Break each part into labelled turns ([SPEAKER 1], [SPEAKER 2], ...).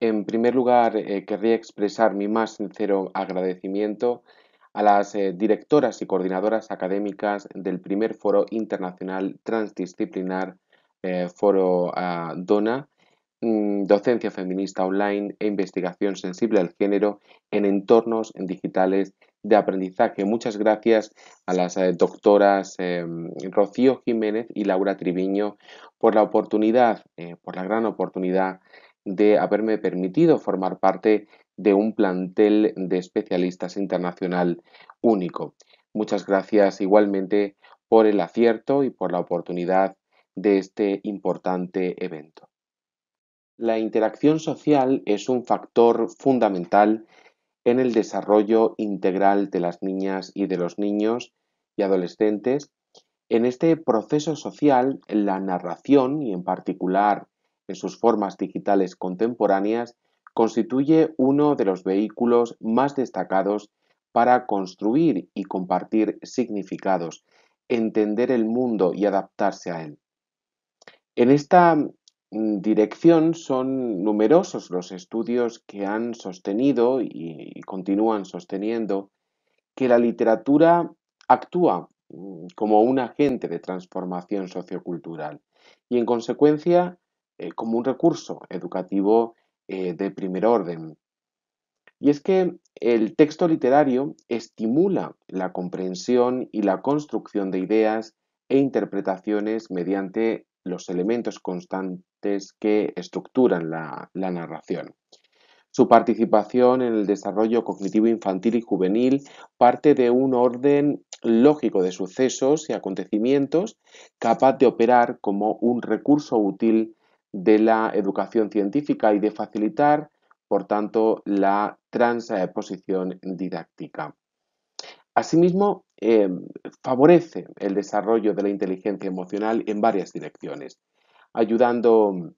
[SPEAKER 1] En primer lugar, eh, querría expresar mi más sincero agradecimiento a las eh, directoras y coordinadoras académicas del primer foro internacional transdisciplinar eh, Foro ah, Dona, mm, Docencia Feminista Online e Investigación Sensible al Género en Entornos Digitales de Aprendizaje. Muchas gracias a las doctoras em, Rocío Jiménez y Laura Triviño por la oportunidad, por la gran oportunidad de haberme permitido formar parte de un plantel de especialistas internacional único. Muchas gracias igualmente por el acierto y por la oportunidad de este importante evento. La interacción social es un factor fundamental en el desarrollo integral de las niñas y de los niños y adolescentes. En este proceso social, la narración y en particular en sus formas digitales contemporáneas, constituye uno de los vehículos más destacados para construir y compartir significados, entender el mundo y adaptarse a él. En esta mm, dirección son numerosos los estudios que han sostenido y continúan sosteniendo que la literatura actúa mm, como un agente de transformación sociocultural y en consecuencia eh, como un recurso educativo eh, de primer orden. Y es que el texto literario estimula la comprensión y la construcción de ideas e interpretaciones mediante los elementos constantes que estructuran la, la narración. Su participación en el desarrollo cognitivo infantil y juvenil parte de un orden lógico de sucesos y acontecimientos capaz de operar como un recurso útil de la educación científica y de facilitar, por tanto, la transposición didáctica. Asimismo, eh, favorece el desarrollo de la inteligencia emocional en varias direcciones, ayudando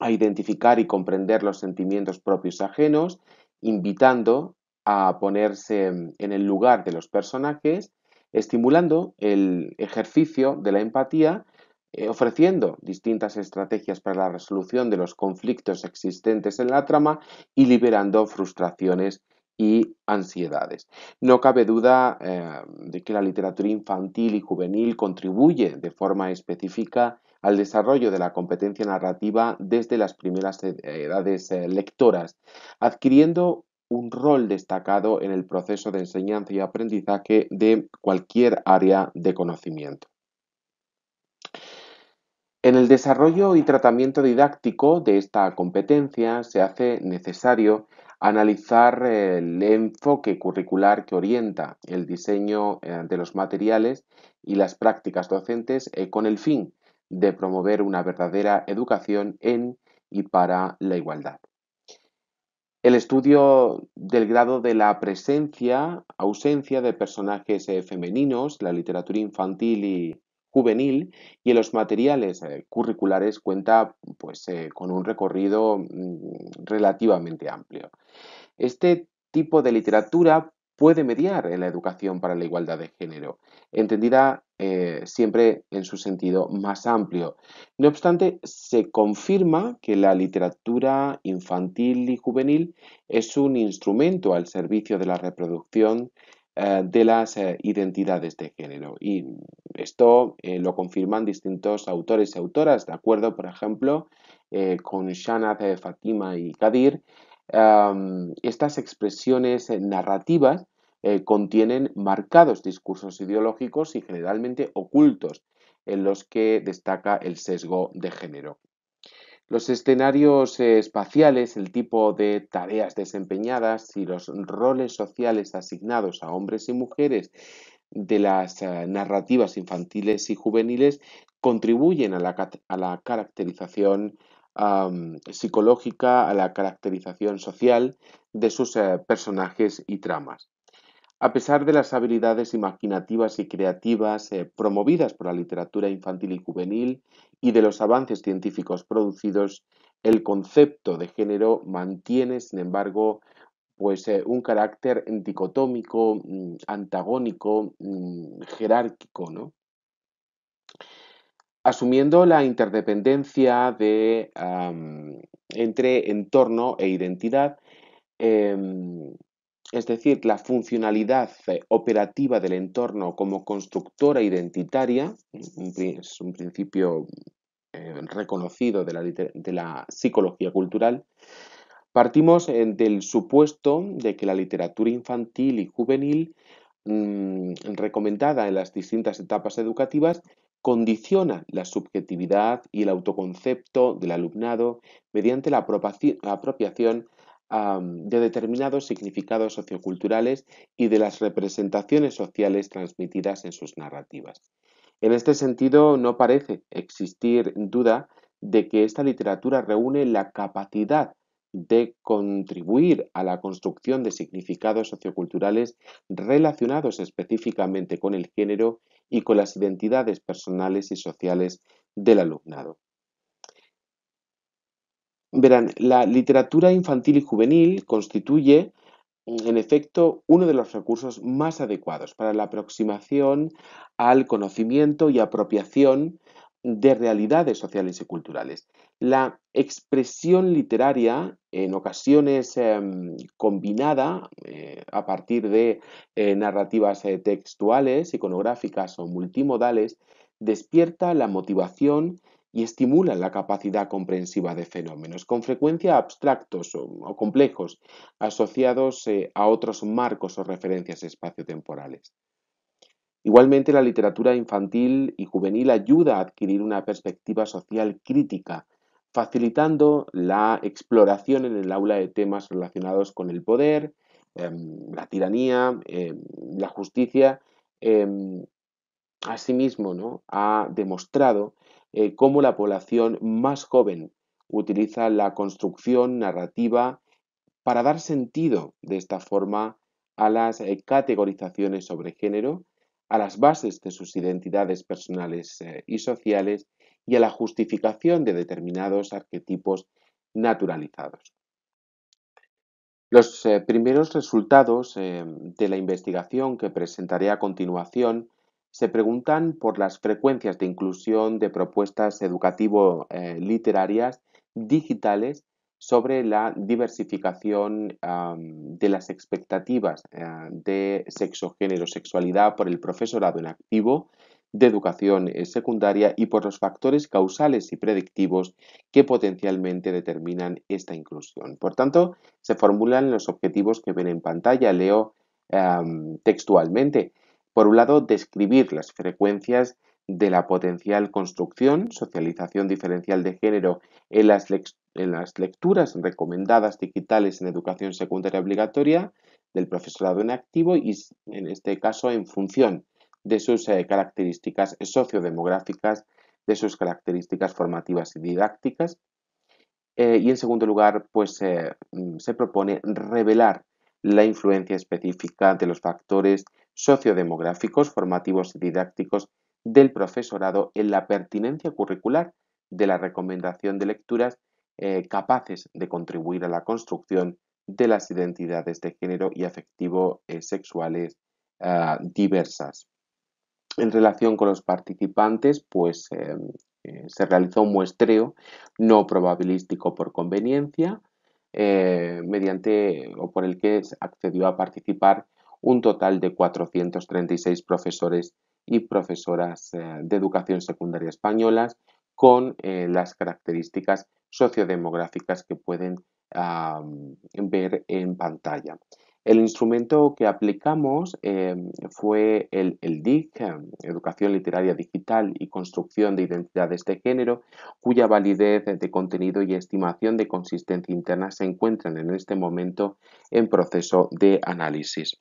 [SPEAKER 1] a identificar y comprender los sentimientos propios ajenos, invitando a ponerse en el lugar de los personajes, estimulando el ejercicio de la empatía eh, ofreciendo distintas estrategias para la resolución de los conflictos existentes en la trama y liberando frustraciones y ansiedades. No cabe duda eh, de que la literatura infantil y juvenil contribuye de forma específica al desarrollo de la competencia narrativa desde las primeras eh, edades lectoras, adquiriendo un rol destacado en el proceso de enseñanza y aprendizaje de cualquier área de conocimiento. En el desarrollo y tratamiento didáctico de esta competencia se hace necesario analizar el enfoque curricular que orienta el diseño eh, de los materiales y las prácticas docentes eh, con el fin de promover una verdadera educación en y para la igualdad. El estudio del grado de la presencia, ausencia de personajes eh, femeninos, la literatura infantil y y en los materiales eh, curriculares cuenta pues, eh, con un recorrido mm, relativamente amplio. Este tipo de literatura puede mediar en la educación para la igualdad de género, entendida eh, siempre en su sentido más amplio. No obstante, se confirma que la literatura infantil y juvenil es un instrumento al servicio de la reproducción eh, de las eh, identidades de género. Y esto eh, lo confirman distintos autores y autoras, de acuerdo, por ejemplo, con de Fatima y Kadir. Em, estas expresiones narrativas contienen marcados discursos ideológicos y generalmente ocultos, en los que destaca el sesgo de género. Los escenarios espaciales, el tipo de tareas desempeñadas y los roles sociales asignados a hombres y mujeres de las eh, narrativas infantiles y juveniles contribuyen a la, caracterización psicológica, a la caracterización social de sus eh, personajes y tramas. A pesar de las habilidades imaginativas y creativas eh, promovidas por la literatura infantil y juvenil y de los avances científicos producidos, el concepto de género mantiene, sin embargo, pues, eh, un carácter dicotómico, mm, antagónico, mm, jerárquico, ¿no? asumiendo la interdependencia de, entre entorno e identidad, em, es decir, la funcionalidad eh, operativa del entorno como constructora identitaria, es un principio eh, reconocido de la, psicología cultural, partimos eh, del supuesto de que la literatura infantil y juvenil mm, recomendada en las distintas etapas educativas condiciona la subjetividad y el autoconcepto del alumnado mediante la apropiación de determinados significados socioculturales y de las representaciones sociales transmitidas en sus narrativas. En este sentido, no parece existir duda de que esta literatura reúne la capacidad de contribuir a la construcción de significados socioculturales relacionados específicamente con el género y con las identidades personales y sociales del alumnado. Verán, la literatura infantil y juvenil constituye, en efecto, uno de los recursos más adecuados para la aproximación al conocimiento y apropiación de realidades sociales y culturales. La expresión literaria, en ocasiones em, combinada eh, a partir de eh, narrativas eh, textuales, iconográficas o multimodales, despierta la motivación y estimulan la capacidad comprensiva de fenómenos, con frecuencia abstractos o, complejos, asociados eh, a otros marcos o referencias espaciotemporales. Igualmente, la literatura infantil y juvenil ayuda a adquirir una perspectiva social crítica, facilitando la exploración en el aula de temas relacionados con el poder, em, la tiranía, em, la justicia. Em, asimismo, ¿no? ha demostrado eh, cómo la población más joven utiliza la construcción narrativa para dar sentido de esta forma a las eh, categorizaciones sobre género, a las bases de sus identidades personales eh, y sociales y a la justificación de determinados arquetipos naturalizados. Los primeros resultados de la investigación que presentaré a continuación se preguntan por las frecuencias de inclusión de propuestas educativo-literarias eh, digitales sobre la diversificación de las expectativas eh, de sexo, género, sexualidad por el profesorado en activo de educación eh, secundaria y por los factores causales y predictivos que potencialmente determinan esta inclusión. Por tanto, se formulan los objetivos que ven en pantalla, leo textualmente. Por un lado, describir las frecuencias de la potencial construcción, socialización diferencial de género en las, lecturas recomendadas digitales en educación secundaria obligatoria del profesorado en activo y, en este caso, en función de sus eh, características sociodemográficas, de sus características formativas y didácticas. Eh, y en segundo lugar, pues eh, mm, se propone revelar la influencia específica de los factores sociodemográficos, formativos y didácticos del profesorado en la pertinencia curricular de la recomendación de lecturas eh, capaces de contribuir a la construcción de las identidades de género y afectivo eh, sexuales ah, diversas. En relación con los participantes, pues eh, se realizó un muestreo no probabilístico por conveniencia, mediante o por el que accedió a participar un total de 436 profesores y profesoras eh, de educación secundaria españolas con eh, las características sociodemográficas que pueden ver en pantalla. El instrumento que aplicamos em, fue el, el, DIC, em, Educación Literaria Digital y Construcción de Identidades de Género, cuya validez de contenido y estimación de consistencia interna se encuentran en este momento en proceso de análisis.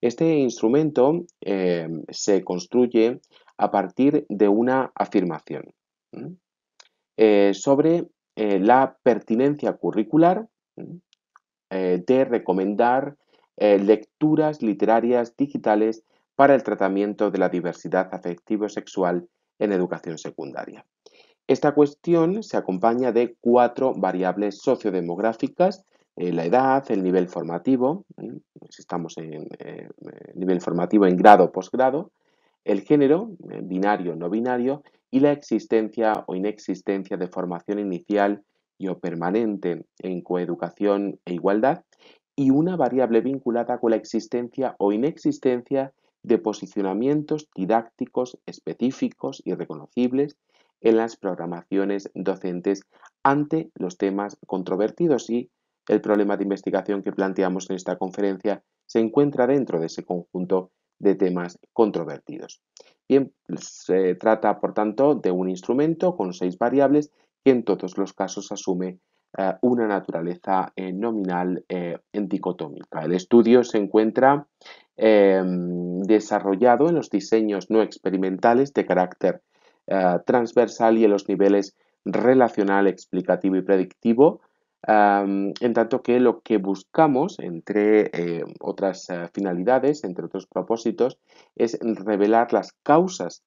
[SPEAKER 1] Este instrumento em, se construye a partir de una afirmación eh, sobre eh, la pertinencia curricular eh, de recomendar lecturas literarias digitales para el tratamiento de la diversidad afectivo-sexual en educación secundaria. Esta cuestión se acompaña de cuatro variables sociodemográficas eh, la edad, el nivel formativo, ¿eh? si estamos en eh, nivel formativo en grado o posgrado, el género, binario o no binario, y la existencia o inexistencia de formación inicial y o permanente en coeducación e igualdad, y una variable vinculada con la existencia o inexistencia de posicionamientos didácticos específicos y reconocibles en las programaciones docentes ante los temas controvertidos y el problema de investigación que planteamos en esta conferencia se encuentra dentro de ese conjunto de temas controvertidos. Bien, se trata, por tanto, de un instrumento con seis variables que en todos los casos asume eh, una naturaleza eh, nominal eh, dicotómica. El estudio se encuentra em, desarrollado en los diseños no experimentales de carácter transversal y en los niveles relacional, explicativo y predictivo, en tanto que lo que buscamos, entre eh, otras eh, finalidades, entre otros propósitos, es revelar las causas,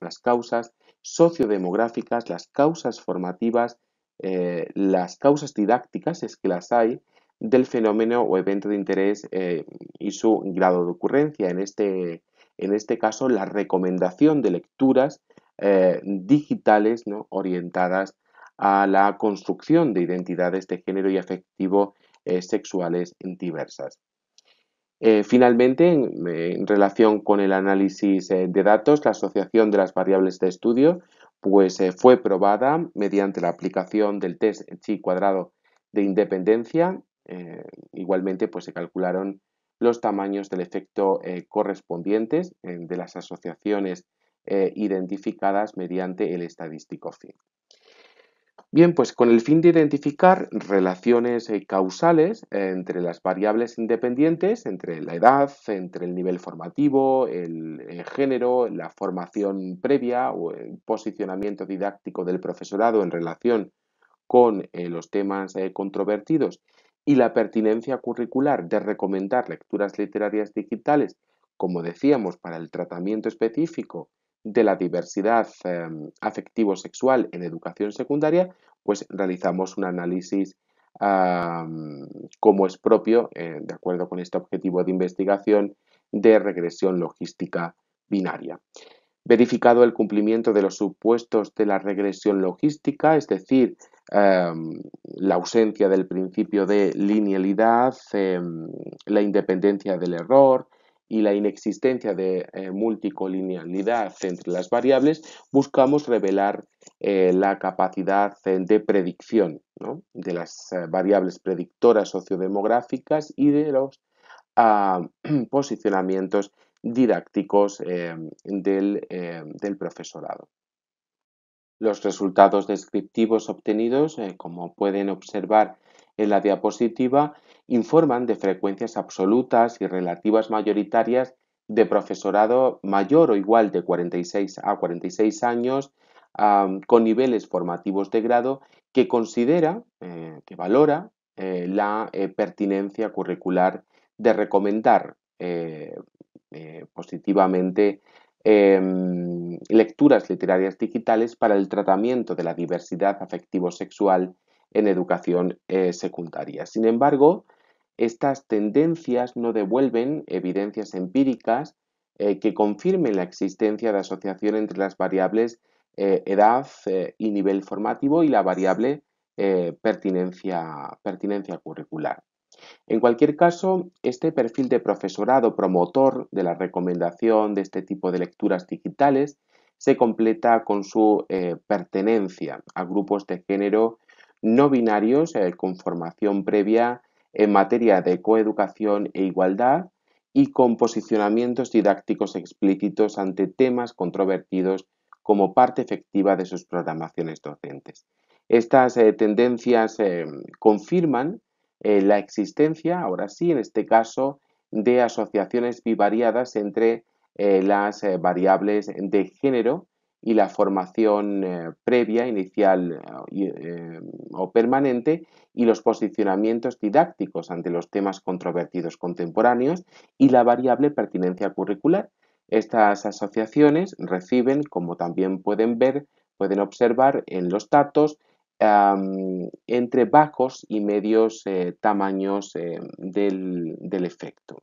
[SPEAKER 1] las causas sociodemográficas, las causas formativas, eh, las causas didácticas, es que las hay, del fenómeno o evento de interés y su grado de ocurrencia. En este, en este caso, la recomendación de lecturas digitales ¿no? orientadas a la construcción de identidades de género y afectivo eh, sexuales diversas. Eh, finalmente, en, relación con el análisis eh, de datos, la asociación de las variables de estudio pues, fue probada mediante la aplicación del test chi cuadrado de independencia. igualmente, pues, se calcularon los tamaños del efecto correspondientes de las asociaciones identificadas mediante el estadístico fin. Bien, pues con el fin de identificar relaciones eh, causales eh, entre las variables independientes, entre la edad, entre el nivel formativo, el, eh, género, la formación previa o el posicionamiento didáctico del profesorado en relación con los temas controvertidos y la pertinencia curricular de recomendar lecturas literarias digitales, como decíamos, para el tratamiento específico de la diversidad em, afectivo-sexual en educación secundaria, pues realizamos un análisis como es propio, eh, de acuerdo con este objetivo de investigación, de regresión logística binaria. Verificado el cumplimiento de los supuestos de la regresión logística, es decir, em, la ausencia del principio de linealidad, em, la independencia del error, y la inexistencia de eh, multicolinealidad entre las variables, buscamos revelar eh, la capacidad eh, de predicción de las variables predictoras sociodemográficas y de los ah, posicionamientos didácticos em, em, del profesorado. Los resultados descriptivos obtenidos, como pueden observar en la diapositiva, informan de frecuencias absolutas y relativas mayoritarias de profesorado mayor o igual de 46 a 46 años con niveles formativos de grado que considera, eh, que valora eh, la eh, pertinencia curricular de recomendar positivamente em, lecturas literarias digitales para el tratamiento de la diversidad afectivo-sexual en educación secundaria. Sin embargo, estas tendencias no devuelven evidencias empíricas eh, que confirmen la existencia de asociación entre las variables eh, edad eh, y nivel formativo y la variable pertinencia, curricular. En cualquier caso, este perfil de profesorado promotor de la recomendación de este tipo de lecturas digitales se completa con su pertenencia a grupos de género no binarios con formación previa en materia de coeducación e igualdad y con posicionamientos didácticos explícitos ante temas controvertidos como parte efectiva de sus programaciones docentes. Estas eh, tendencias eh, confirman eh, la existencia, ahora sí, en este caso, de asociaciones bivariadas entre las variables de género y la formación eh, previa, inicial eh, eh, o permanente y los posicionamientos didácticos ante los temas controvertidos contemporáneos y la variable pertinencia curricular. Estas asociaciones reciben, como también pueden ver, pueden observar en los datos, entre bajos y medios tamaños del, del efecto.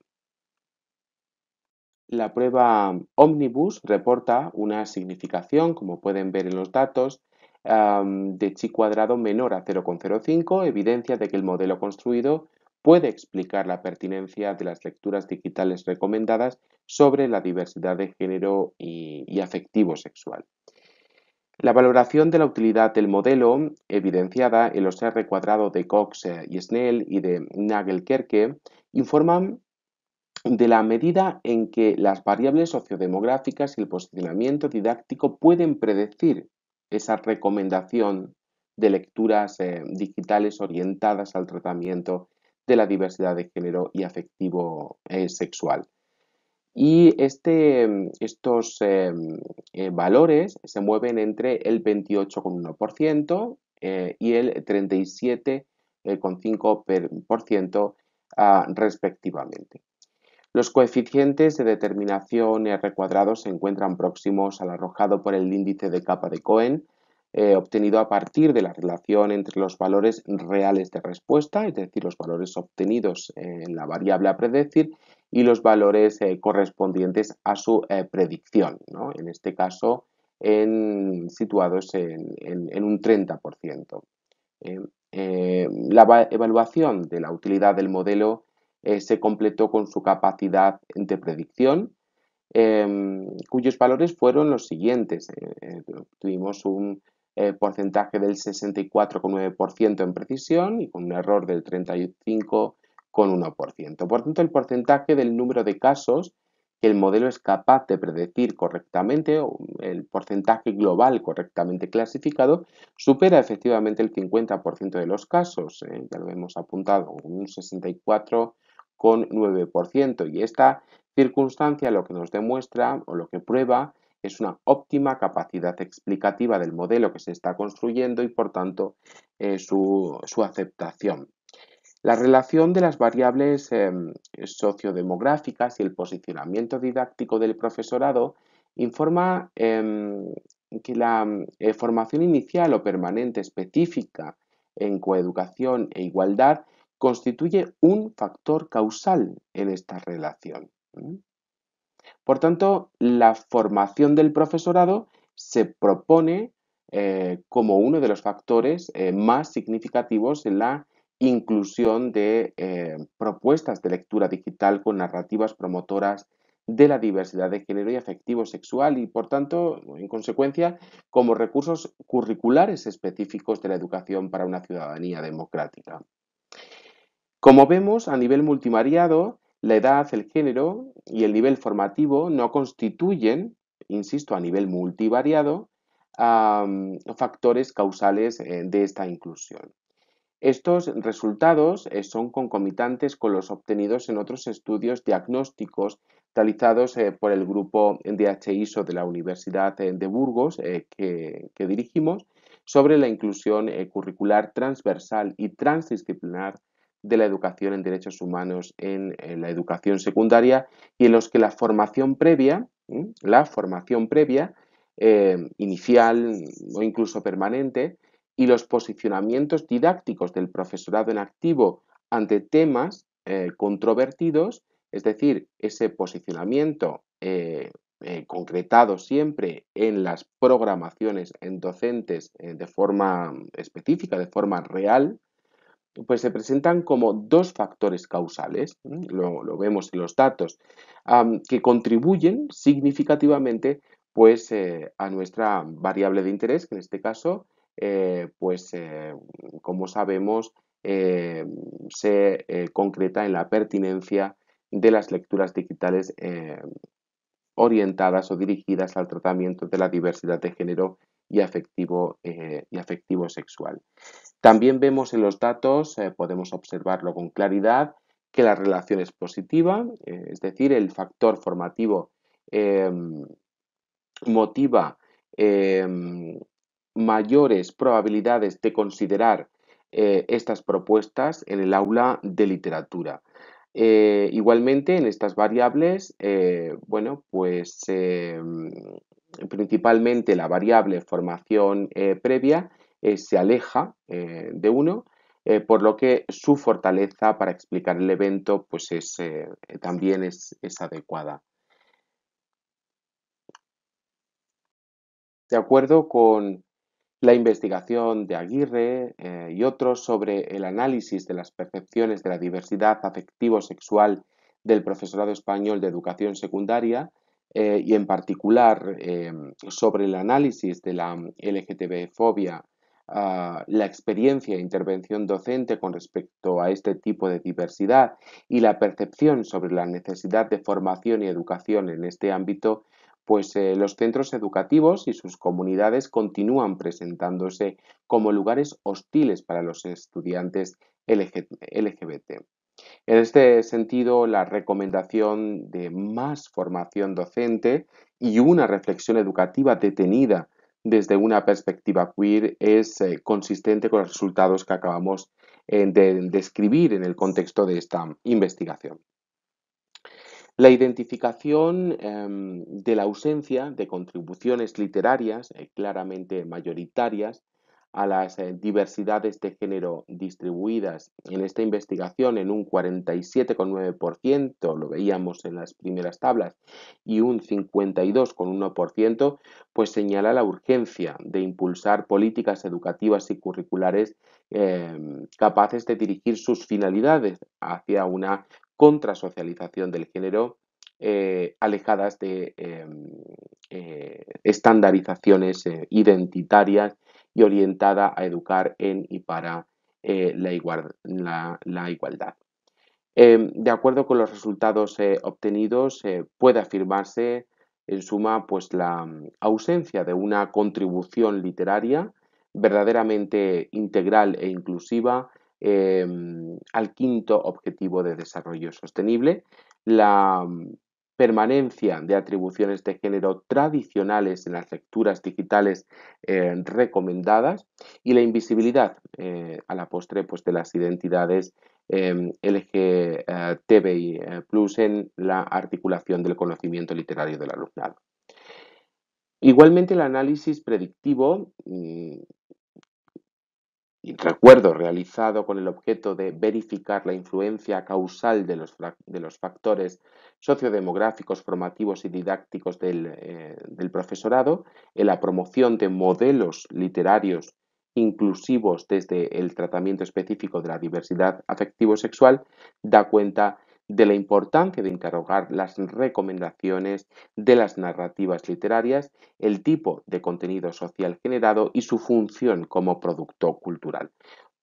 [SPEAKER 1] La prueba Omnibus reporta una significación, como pueden ver en los datos, de chi cuadrado menor a 0,05, evidencia de que el modelo construido puede explicar la pertinencia de las lecturas digitales recomendadas sobre la diversidad de género y, afectivo sexual. La valoración de la utilidad del modelo, evidenciada en los R cuadrado de Cox eh, y Snell y de Nagelkerke, informan de la medida en que las variables sociodemográficas y el posicionamiento didáctico pueden predecir esa recomendación de lecturas eh, digitales orientadas al tratamiento de la diversidad de género y afectivo eh, sexual. Y este, estos em, eh, valores se mueven entre el 28,1% y el 37,5% ah, respectivamente. Los coeficientes de determinación R cuadrado se encuentran próximos al arrojado por el índice de capa de Cohen, eh, obtenido a partir de la relación entre los valores reales de respuesta, es decir, los valores obtenidos eh, en la variable a predecir, y los valores eh, correspondientes a su predicción, en este caso situados en, un 30%. la evaluación de la utilidad del modelo eh, se completó con su capacidad de predicción, em, cuyos valores fueron los siguientes. Eh, eh, tuvimos un porcentaje del 64,9% en precisión y con un error del 35,1%. Por tanto, el porcentaje del número de casos que el modelo es capaz de predecir correctamente, el porcentaje global correctamente clasificado, supera efectivamente el 50% de los casos, ya lo hemos apuntado, un 64 con 9% y esta circunstancia lo que nos demuestra o lo que prueba es una óptima capacidad explicativa del modelo que se está construyendo y por tanto eh, su, aceptación. La relación de las variables em, sociodemográficas y el posicionamiento didáctico del profesorado informa em, que la eh, formación inicial o permanente específica en coeducación e igualdad constituye un factor causal en esta relación. Por tanto, la formación del profesorado se propone eh, como uno de los factores eh, más significativos en la inclusión de eh, propuestas de lectura digital con narrativas promotoras de la diversidad de género y afectivo sexual y, por tanto, en consecuencia, como recursos curriculares específicos de la educación para una ciudadanía democrática. Como vemos, a nivel multivariado, la edad, el género y el nivel formativo no constituyen, insisto, a nivel multivariado, factores causales eh, de esta inclusión. Estos resultados eh, son concomitantes con los obtenidos en otros estudios diagnósticos realizados eh, por el grupo DHISO de la Universidad de Burgos que dirigimos sobre la inclusión curricular transversal y transdisciplinar de la educación en derechos humanos en, la educación secundaria y en los que la formación previa, la formación previa, eh, inicial o incluso permanente, y los posicionamientos didácticos del profesorado en activo ante temas eh, controvertidos, es decir, ese posicionamiento eh, concretado siempre en las programaciones en docentes de forma específica, de forma real, pues se presentan como dos factores causales, lo, vemos en los datos, que contribuyen significativamente pues, eh, a nuestra variable de interés, que en este caso, eh, pues, eh, como sabemos, se concreta en la pertinencia de las lecturas digitales orientadas o dirigidas al tratamiento de la diversidad de género y afectivo, y afectivo sexual. También vemos en los datos, eh, podemos observarlo con claridad, que la relación es positiva, eh, es decir, el factor formativo em, motiva em, mayores probabilidades de considerar eh, estas propuestas en el aula de literatura. igualmente, en estas variables, bueno, pues em, principalmente la variable formación previa, eh, se aleja eh, de uno, eh, por lo que su fortaleza para explicar el evento pues también es, adecuada. De acuerdo con la investigación de Aguirre y otros sobre el análisis de las percepciones de la diversidad afectivo-sexual del Profesorado Español de Educación Secundaria, y en particular sobre el análisis de la LGTB-fobia la experiencia e intervención docente con respecto a este tipo de diversidad y la percepción sobre la necesidad de formación y educación en este ámbito, pues eh, los centros educativos y sus comunidades continúan presentándose como lugares hostiles para los estudiantes LGBT. En este sentido, la recomendación de más formación docente y una reflexión educativa detenida desde una perspectiva queer es eh, consistente con los resultados que acabamos eh, de describir en el contexto de esta investigación. La identificación em, de la ausencia de contribuciones literarias eh, claramente mayoritarias a las eh, diversidades de género distribuidas en esta investigación en un 47,9%, lo veíamos en las primeras tablas, y un 52,1%, pues señala la urgencia de impulsar políticas educativas y curriculares em, capaces de dirigir sus finalidades hacia una contrasocialización del género eh, alejadas de em, eh, estandarizaciones identitarias y orientada a educar en y para eh, la, igualdad. Em, de acuerdo con los resultados eh, obtenidos, eh, puede afirmarse en suma pues, la mm, ausencia de una contribución literaria verdaderamente integral e inclusiva em, al quinto objetivo de desarrollo sostenible, la mm, permanencia de atribuciones de género tradicionales en las lecturas digitales eh, recomendadas y la invisibilidad eh, a la postre pues, de las identidades em, LGTBI eh, plus en la articulación del conocimiento literario del alumnado. Igualmente el análisis predictivo mm, y recuerdo realizado con el objeto de verificar la influencia causal de los, de los factores sociodemográficos, formativos y didácticos del, eh, del, profesorado, en la promoción de modelos literarios inclusivos desde el tratamiento específico de la diversidad afectivo-sexual, da cuenta de la importancia de interrogar las recomendaciones de las narrativas literarias, el tipo de contenido social generado y su función como producto cultural.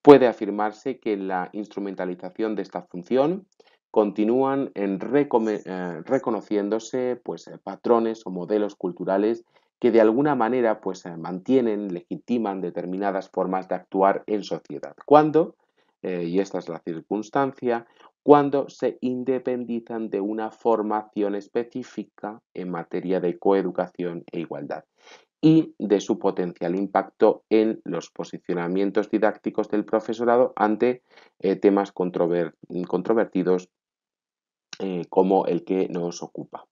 [SPEAKER 1] Puede afirmarse que la instrumentalización de esta función continúan en eh, reconociéndose pues, eh, patrones o modelos culturales que de alguna manera pues, eh, mantienen, legitiman determinadas formas de actuar en sociedad. Cuando, y esta es la circunstancia, cuando se independizan de una formación específica en materia de coeducación e igualdad y de su potencial impacto en los posicionamientos didácticos del profesorado ante eh, temas controvertidos eh, como el que nos ocupa.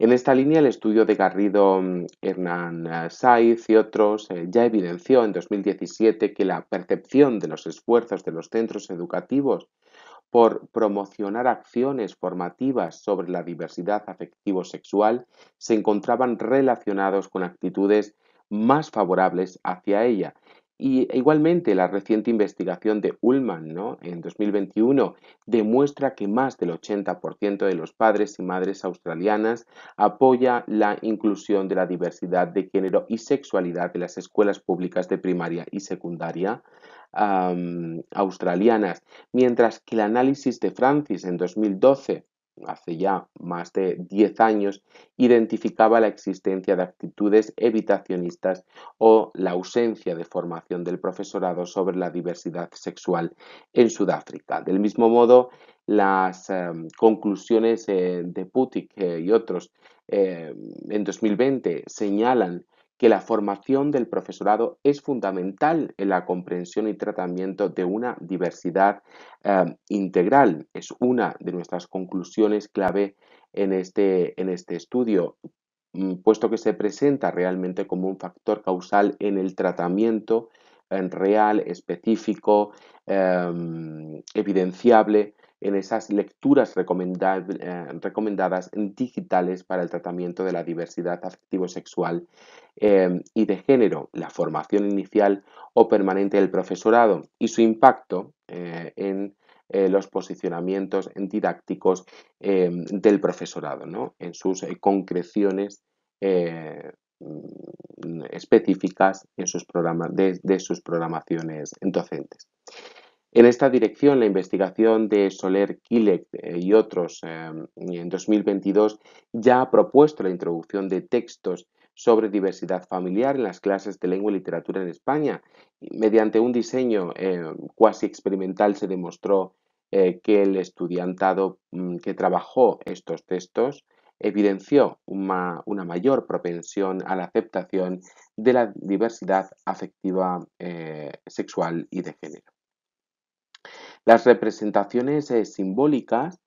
[SPEAKER 1] En esta línea, el estudio de Garrido, mm, Hernán Saiz y otros eh, ya evidenció en 2017 que la percepción de los esfuerzos de los centros educativos por promocionar acciones formativas sobre la diversidad afectivo-sexual se encontraban relacionados con actitudes más favorables hacia ella. Y igualmente la reciente investigación de Ullman ¿no? en 2021 demuestra que más del 80% de los padres y madres australianas apoya la inclusión de la diversidad de género y sexualidad en las escuelas públicas de primaria y secundaria, australianas, mientras que el análisis de Francis en 2012 hace ya más de 10 años, identificaba la existencia de actitudes evitacionistas o la ausencia de formación del profesorado sobre la diversidad sexual en Sudáfrica. Del mismo modo, las em, conclusiones eh, de Putik eh, y otros em, en 2020 señalan que la formación del profesorado es fundamental en la comprensión y tratamiento de una diversidad eh, integral. Es una de nuestras conclusiones clave en este, en este estudio, mm, puesto que se presenta realmente como un factor causal en el tratamiento en eh, real, específico, eh, mm, evidenciable en esas lecturas eh, recomendadas recomendadas digitales para el tratamiento de la diversidad afectivo-sexual em, y de género, la formación inicial o permanente del profesorado y su impacto eh, en eh, los posicionamientos didácticos em, del profesorado, en sus concreciones mm, específicas en sus programas, de sus programaciones docentes. En esta dirección, la investigación de Soler Kilek eh, y otros em, en 2022 ya ha propuesto la introducción de textos sobre diversidad familiar en las clases de lengua y literatura en España. Mediante un diseño em, cuasi experimental se demostró eh, que el estudiantado mm, que trabajó estos textos evidenció una, mayor propensión a la aceptación de la diversidad afectiva, eh, sexual y de género. Las representaciones eh, simbólicas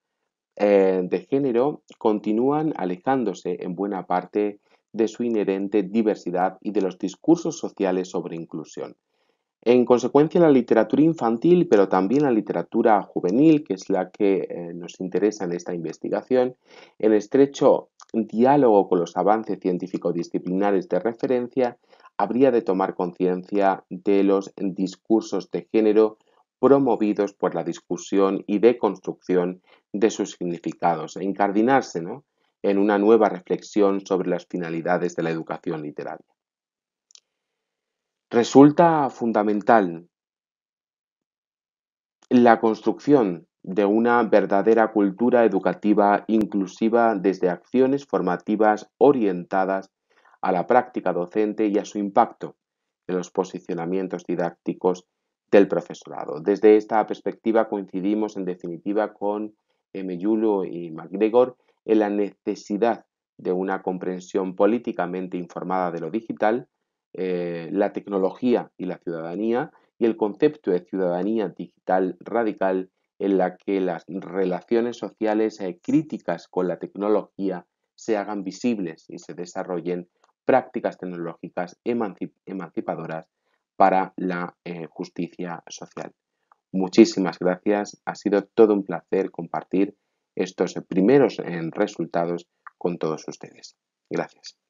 [SPEAKER 1] eh, de género continúan alejándose en buena parte de su inherente diversidad y de los discursos sociales sobre inclusión. En consecuencia, la literatura infantil, pero también la literatura juvenil, que es la que eh, nos interesa en esta investigación, en estrecho diálogo con los avances científico-disciplinares de referencia, habría de tomar conciencia de los discursos de género promovidos por la discusión y deconstrucción de sus significados, e incardinarse ¿no? en una nueva reflexión sobre las finalidades de la educación literaria. Resulta fundamental la construcción de una verdadera cultura educativa inclusiva desde acciones formativas orientadas a la práctica docente y a su impacto en los posicionamientos didácticos del profesorado. Desde esta perspectiva coincidimos en definitiva con M. Yulo y MacGregor en la necesidad de una comprensión políticamente informada de lo digital, eh, la tecnología y la ciudadanía y el concepto de ciudadanía digital radical en la que las relaciones sociales eh, críticas con la tecnología se hagan visibles y se desarrollen prácticas tecnológicas emancipadoras para la eh, justicia social. Muchísimas gracias, ha sido todo un placer compartir estos primeros eh, resultados con todos ustedes. Gracias.